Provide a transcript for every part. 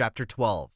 Chapter 12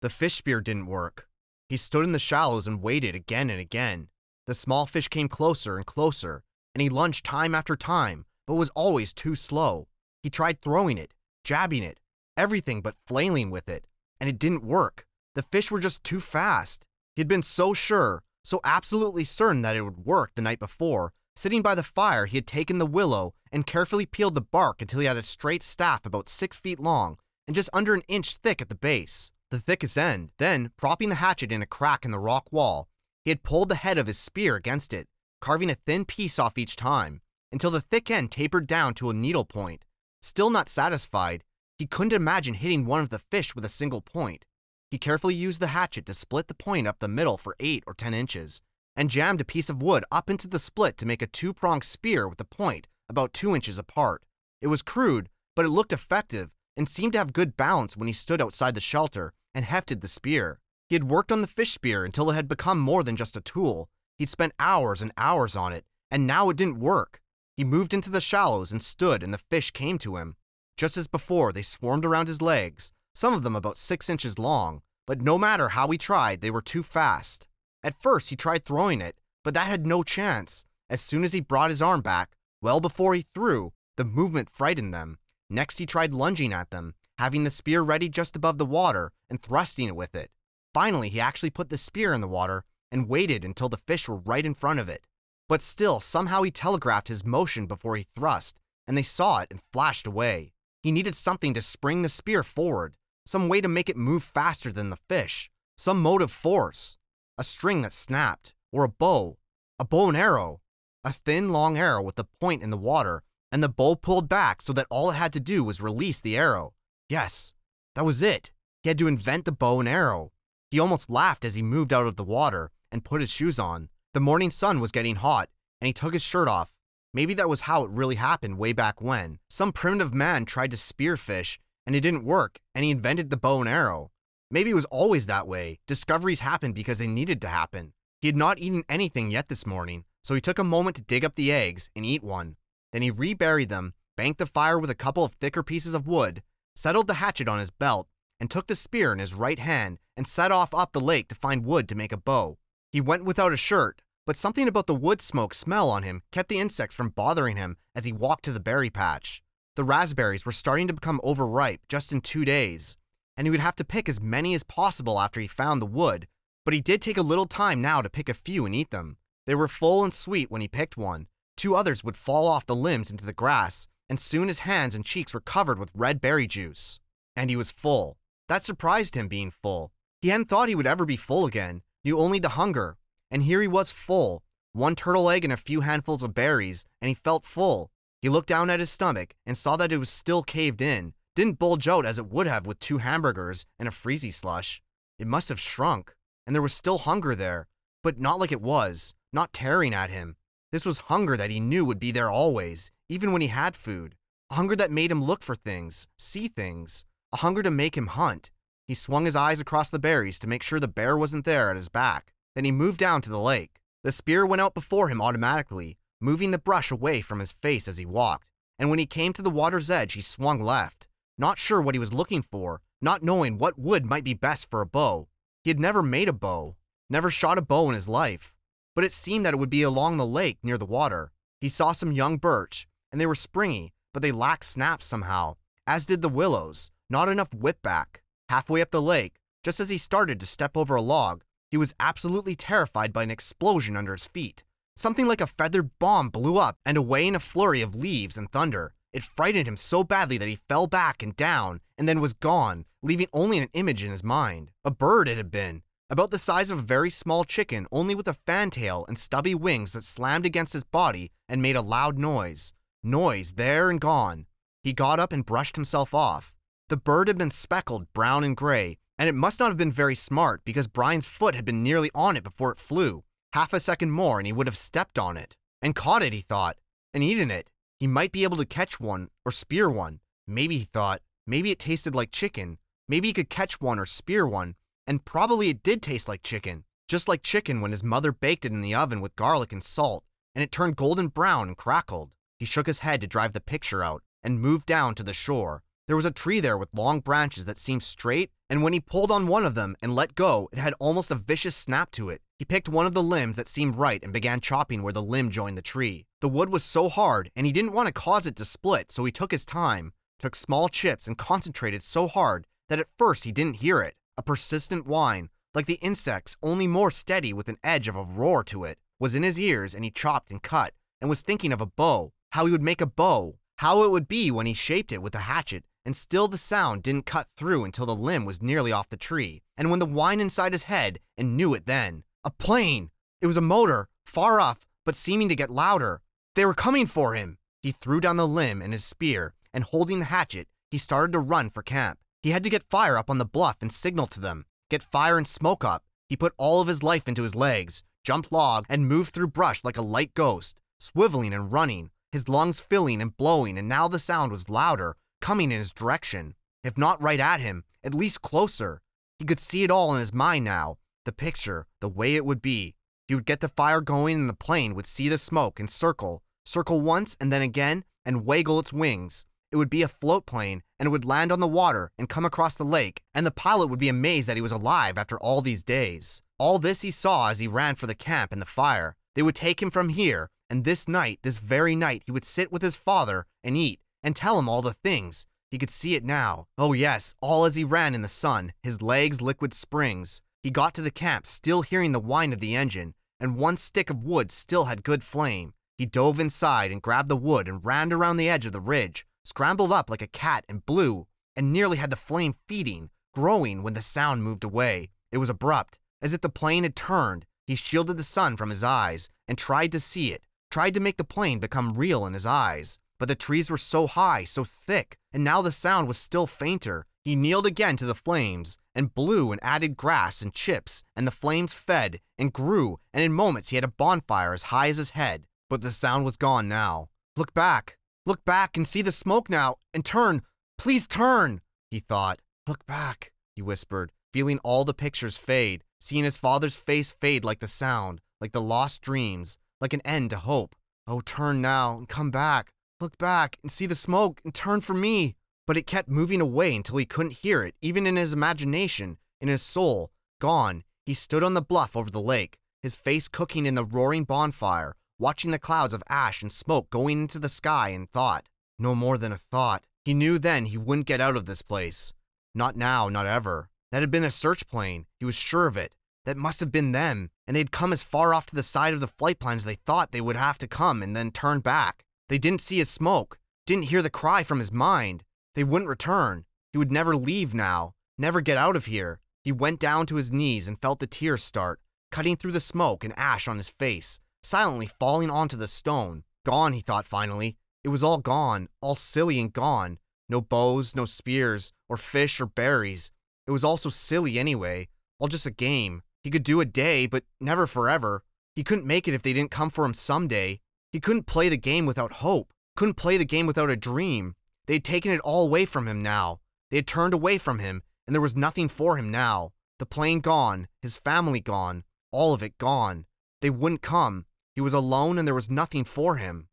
The fish spear didn't work. He stood in the shallows and waited again and again. The small fish came closer and closer, and he lunged time after time, but was always too slow. He tried throwing it, jabbing it, everything but flailing with it, and it didn't work. The fish were just too fast. He had been so sure, so absolutely certain that it would work the night before. Sitting by the fire, he had taken the willow and carefully peeled the bark until he had a straight staff about six feet long and just under an inch thick at the base, the thickest end. Then, propping the hatchet in a crack in the rock wall, he had pulled the head of his spear against it, carving a thin piece off each time, until the thick end tapered down to a needle point. Still not satisfied, he couldn't imagine hitting one of the fish with a single point. He carefully used the hatchet to split the point up the middle for 8 or 10 inches, and jammed a piece of wood up into the split to make a two pronged spear with the point about 2 inches apart. It was crude, but it looked effective and seemed to have good balance when he stood outside the shelter and hefted the spear. He had worked on the fish spear until it had become more than just a tool. He'd spent hours and hours on it, and now it didn't work. He moved into the shallows and stood, and the fish came to him. Just as before, they swarmed around his legs, some of them about six inches long, but no matter how he tried, they were too fast. At first, he tried throwing it, but that had no chance. As soon as he brought his arm back, well before he threw, the movement frightened them, Next, he tried lunging at them, having the spear ready just above the water and thrusting it with it. Finally, he actually put the spear in the water and waited until the fish were right in front of it. But still, somehow he telegraphed his motion before he thrust, and they saw it and flashed away. He needed something to spring the spear forward, some way to make it move faster than the fish, some motive force, a string that snapped, or a bow, a bow and arrow, a thin, long arrow with a point in the water and the bow pulled back so that all it had to do was release the arrow. Yes, that was it. He had to invent the bow and arrow. He almost laughed as he moved out of the water and put his shoes on. The morning sun was getting hot, and he took his shirt off. Maybe that was how it really happened way back when. Some primitive man tried to spearfish, and it didn't work, and he invented the bow and arrow. Maybe it was always that way. Discoveries happened because they needed to happen. He had not eaten anything yet this morning, so he took a moment to dig up the eggs and eat one. Then he reburied them, banked the fire with a couple of thicker pieces of wood, settled the hatchet on his belt, and took the spear in his right hand and set off up the lake to find wood to make a bow. He went without a shirt, but something about the wood smoke smell on him kept the insects from bothering him as he walked to the berry patch. The raspberries were starting to become overripe just in two days, and he would have to pick as many as possible after he found the wood, but he did take a little time now to pick a few and eat them. They were full and sweet when he picked one, Two others would fall off the limbs into the grass, and soon his hands and cheeks were covered with red berry juice. And he was full. That surprised him being full. He hadn't thought he would ever be full again, knew only the hunger. And here he was full, one turtle egg and a few handfuls of berries, and he felt full. He looked down at his stomach and saw that it was still caved in, didn't bulge out as it would have with two hamburgers and a freezy slush. It must have shrunk, and there was still hunger there, but not like it was, not tearing at him. This was hunger that he knew would be there always, even when he had food. A hunger that made him look for things, see things. A hunger to make him hunt. He swung his eyes across the berries to make sure the bear wasn't there at his back. Then he moved down to the lake. The spear went out before him automatically, moving the brush away from his face as he walked. And when he came to the water's edge, he swung left, not sure what he was looking for, not knowing what wood might be best for a bow. He had never made a bow, never shot a bow in his life but it seemed that it would be along the lake near the water. He saw some young birch, and they were springy, but they lacked snaps somehow, as did the willows, not enough whip back. Halfway up the lake, just as he started to step over a log, he was absolutely terrified by an explosion under his feet. Something like a feathered bomb blew up, and away in a flurry of leaves and thunder. It frightened him so badly that he fell back and down, and then was gone, leaving only an image in his mind. A bird it had been, about the size of a very small chicken, only with a fantail and stubby wings that slammed against his body and made a loud noise. Noise there and gone. He got up and brushed himself off. The bird had been speckled brown and gray, and it must not have been very smart because Brian's foot had been nearly on it before it flew. Half a second more and he would have stepped on it. And caught it, he thought, and eaten it. He might be able to catch one or spear one. Maybe, he thought, maybe it tasted like chicken. Maybe he could catch one or spear one, and probably it did taste like chicken, just like chicken when his mother baked it in the oven with garlic and salt, and it turned golden brown and crackled. He shook his head to drive the picture out and moved down to the shore. There was a tree there with long branches that seemed straight, and when he pulled on one of them and let go, it had almost a vicious snap to it. He picked one of the limbs that seemed right and began chopping where the limb joined the tree. The wood was so hard, and he didn't want to cause it to split, so he took his time, took small chips, and concentrated so hard that at first he didn't hear it. A persistent whine, like the insect's, only more steady with an edge of a roar to it, was in his ears and he chopped and cut, and was thinking of a bow, how he would make a bow, how it would be when he shaped it with a hatchet, and still the sound didn't cut through until the limb was nearly off the tree, and when the whine inside his head, and knew it then. A plane! It was a motor, far off, but seeming to get louder. They were coming for him! He threw down the limb and his spear, and holding the hatchet, he started to run for camp. He had to get fire up on the bluff and signal to them, get fire and smoke up. He put all of his life into his legs, jumped log, and moved through brush like a light ghost, swiveling and running, his lungs filling and blowing, and now the sound was louder, coming in his direction. If not right at him, at least closer. He could see it all in his mind now the picture, the way it would be. He would get the fire going, and the plane would see the smoke and circle, circle once and then again, and waggle its wings it would be a float plane and it would land on the water and come across the lake, and the pilot would be amazed that he was alive after all these days. All this he saw as he ran for the camp and the fire. They would take him from here, and this night, this very night, he would sit with his father and eat and tell him all the things. He could see it now. Oh, yes, all as he ran in the sun, his legs liquid springs. He got to the camp, still hearing the whine of the engine, and one stick of wood still had good flame. He dove inside and grabbed the wood and ran around the edge of the ridge, scrambled up like a cat and blew, and nearly had the flame feeding, growing when the sound moved away. It was abrupt, as if the plane had turned. He shielded the sun from his eyes and tried to see it, tried to make the plane become real in his eyes. But the trees were so high, so thick, and now the sound was still fainter. He kneeled again to the flames and blew and added grass and chips, and the flames fed and grew, and in moments he had a bonfire as high as his head. But the sound was gone now. Look back, Look back and see the smoke now, and turn. Please turn, he thought. Look back, he whispered, feeling all the pictures fade, seeing his father's face fade like the sound, like the lost dreams, like an end to hope. Oh, turn now and come back. Look back and see the smoke and turn for me. But it kept moving away until he couldn't hear it, even in his imagination, in his soul. Gone, he stood on the bluff over the lake, his face cooking in the roaring bonfire, watching the clouds of ash and smoke going into the sky and thought, no more than a thought. He knew then he wouldn't get out of this place. Not now, not ever. That had been a search plane, he was sure of it. That must have been them, and they'd come as far off to the side of the flight plan as they thought they would have to come and then turn back. They didn't see his smoke, didn't hear the cry from his mind. They wouldn't return. He would never leave now, never get out of here. He went down to his knees and felt the tears start, cutting through the smoke and ash on his face, silently falling onto the stone. Gone, he thought finally. It was all gone, all silly and gone. No bows, no spears, or fish or berries. It was all so silly anyway, all just a game. He could do a day, but never forever. He couldn't make it if they didn't come for him someday. He couldn't play the game without hope, couldn't play the game without a dream. They had taken it all away from him now. They had turned away from him, and there was nothing for him now. The plane gone, his family gone, all of it gone. They wouldn't come. He was alone and there was nothing for him.